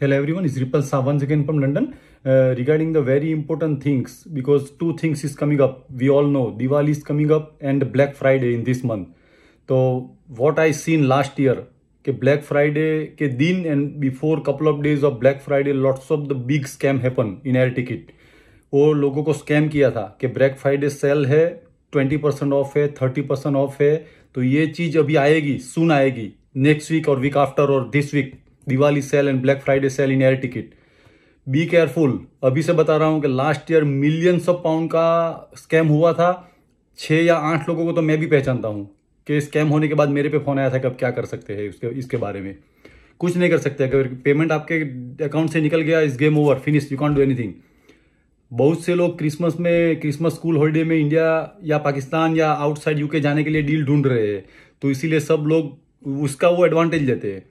Hello everyone, it's Ripple Sa once again from London. Uh, regarding the very important things, because two things is coming up. We all know Diwali is coming up and Black Friday in this month. So what I seen last year, कि black Friday के दिन and before couple of days of black Friday lots of the big scam happen in air ticket वो लोगों को scam किया था कि black Friday sale है ट्वेंटी परसेंट ऑफ है थर्टी परसेंट ऑफ है तो ये चीज़ अभी आएगी सुन आएगी नेक्स्ट वीक और वीक आफ्टर और this week Diwali sale and black Friday sale in air ticket be careful अभी से बता रहा हूँ कि last year million of pound का स्कैम हुआ था छः या आठ लोगों को तो मैं भी पहचानता हूँ कि स्कैम होने के बाद मेरे पे फ़ोन आया था कि अब क्या कर सकते हैं उसके इसके बारे में कुछ नहीं कर सकते अगर पेमेंट आपके अकाउंट से निकल गया इस game over finish you can't do anything बहुत से लोग क्रिसमस में क्रिसमस स्कूल हॉलीडे में इंडिया या पाकिस्तान या आउटसाइड यूके जाने के लिए डील ढूंढ रहे हैं तो इसीलिए सब लोग उसका वो एडवांटेज लेते हैं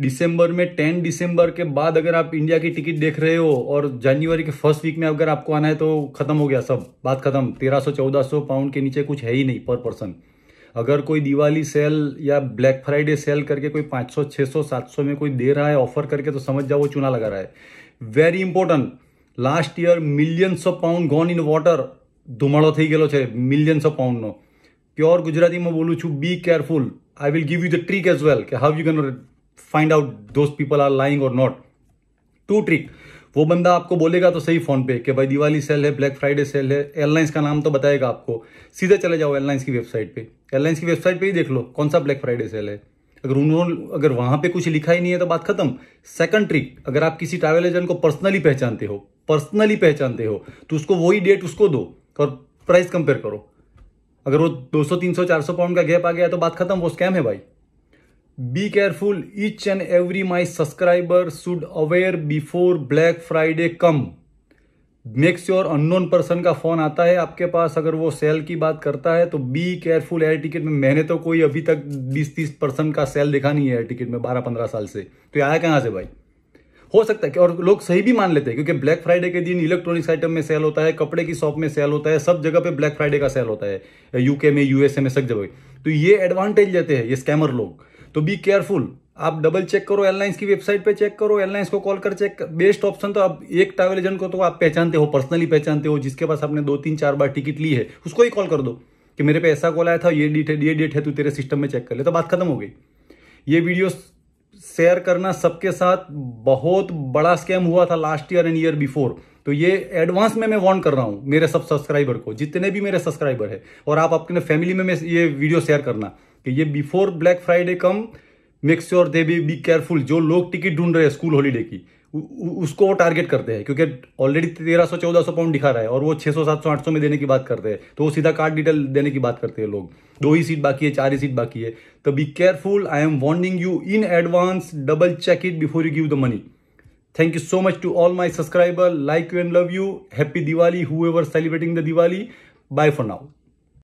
दिसंबर में टेन दिसंबर के बाद अगर आप इंडिया की टिकट देख रहे हो और जनवरी के फर्स्ट वीक में अगर आपको आना है तो खत्म हो गया सब बात खत्म तेरह सौ चौदह सौ पाउंड के नीचे कुछ है ही नहीं पर पर्सन अगर कोई दिवाली सेल या ब्लैक फ्राइडे सेल करके कोई 500 600 700 में कोई दे रहा है ऑफर करके तो समझ जाओ वो चुना लगा रहा है very important last year millions of pound gone in water धुमाड़ो थी ગયેલો millions of pound pure Gujarati में બોલું છું be careful I will give you the trick as well કે how you can find out those people are lying or not to trick वो बंदा आपको बोलेगा तो सही फोन पे कि भाई दिवाली सेल है ब्लैक फ्राइडे सेल है एयरलाइंस का नाम तो बताएगा आपको सीधे चले जाओ एयरलाइंस की वेबसाइट पे एयरलाइंस की वेबसाइट पे ही देख लो कौन सा ब्लैक फ्राइडे सेल है अगर उन्होंने अगर वहां पे कुछ लिखा ही नहीं है तो बात खत्म सेकंड ट्रिक अगर आप किसी ट्रैवल एजेंट को पर्सनली पहचानते हो पर्सनली पहचानते हो तो उसको वही डेट उसको दो और प्राइस कंपेयर करो अगर वो 200 300 400 पाउंड का गैप आ गया तो बात खत्म वो स्कैम है भाई Be careful, each and every my subscriber should aware before Black Friday come. Make sure unknown person का फोन आता है आपके पास अगर वो सेल की बात करता है तो बी केयरफुल एयर टिकट में मैंने तो कोई अभी तक 20-30 परसेंट का सेल देखा नहीं है एयर टिकट में 12-15 साल से तो आया कहाँ से भाई हो सकता है और लोग सही भी मान लेते हैं क्योंकि ब्लैक फ्राइडे के दिन इलेक्ट्रॉनिक्स आइटम में सेल होता है कपड़े की शॉप में सेल होता है सब जगह पे ब्लैक फ्राइडे का सेल होता है यूके में यूएसए में सब जगह तो ये एडवांटेज लेते हैं ये स्कैमर लोग तो बी केयरफुल आप डबल चेक करो एयरलाइंस की वेबसाइट पे चेक करो एयरलाइंस को कॉल कर चेक कर बेस्ट ऑप्शन तो आप एक ट्रैवल एजेंट को तो आप पहचानते हो पर्सनली पहचानते हो जिसके पास आपने दो तीन चार बार टिकट ली है उसको ही कॉल कर दो कि मेरे पे ऐसा कॉल आया था ये डेट है ये डेट है तू तेरे सिस्टम में चेक कर ले तो बात खत्म हो गई ये वीडियो शेयर करना सबके साथ बहुत बड़ा स्कैम हुआ था last year and year before तो ये एडवांस में मैं वॉन्ट कर रहा हूँ मेरे सब सब्सक्राइबर को जितने भी मेरे सब्सक्राइबर है और आप अपने फैमिली में ये वीडियो शेयर करना कि ये before black Friday come make sure they be be careful जो लोग टिकट ढूंढ रहे हैं स्कूल हॉलीडे की उ, उसको वो टारगेट करते हैं क्योंकि ऑलरेडी तेरह सौ चौदह सौ पाउंड दिखा रहा है और वो छः सौ सात सौ आठ सौ में देने की बात करते हैं तो वो सीधा कार्ड डिटेल देने की बात करते हैं लोग दो ही सीट बाकी है चार ही सीट बाकी है तो be careful I am warning you in advance double check it before you give the money thank you so much to all my subscriber like you and love you happy Diwali whoever celebrating the Diwali bye for now